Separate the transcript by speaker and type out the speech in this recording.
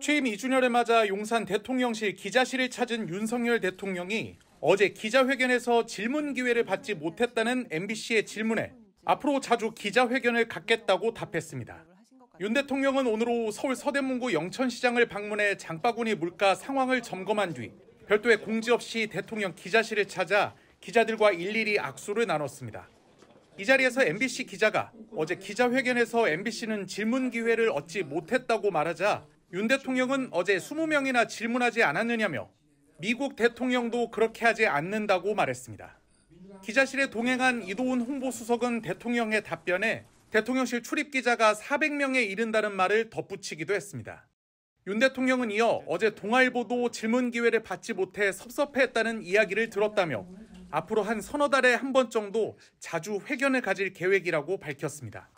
Speaker 1: 취임 2주년을 맞아 용산 대통령실 기자실을 찾은 윤석열 대통령이 어제 기자회견에서 질문 기회를 받지 못했다는 MBC의 질문에 앞으로 자주 기자회견을 갖겠다고 답했습니다. 윤 대통령은 오늘 오후 서울 서대문구 영천시장을 방문해 장바구니 물가 상황을 점검한 뒤 별도의 공지 없이 대통령 기자실을 찾아 기자들과 일일이 악수를 나눴습니다. 이 자리에서 MBC 기자가 어제 기자회견에서 MBC는 질문 기회를 얻지 못했다고 말하자 윤 대통령은 어제 20명이나 질문하지 않았느냐며 미국 대통령도 그렇게 하지 않는다고 말했습니다. 기자실에 동행한 이도훈 홍보수석은 대통령의 답변에 대통령실 출입 기자가 400명에 이른다는 말을 덧붙이기도 했습니다. 윤 대통령은 이어 어제 동아일보도 질문 기회를 받지 못해 섭섭해했다는 이야기를 들었다며 앞으로 한 서너 달에 한 번 정도 자주 회견을 가질 계획이라고 밝혔습니다.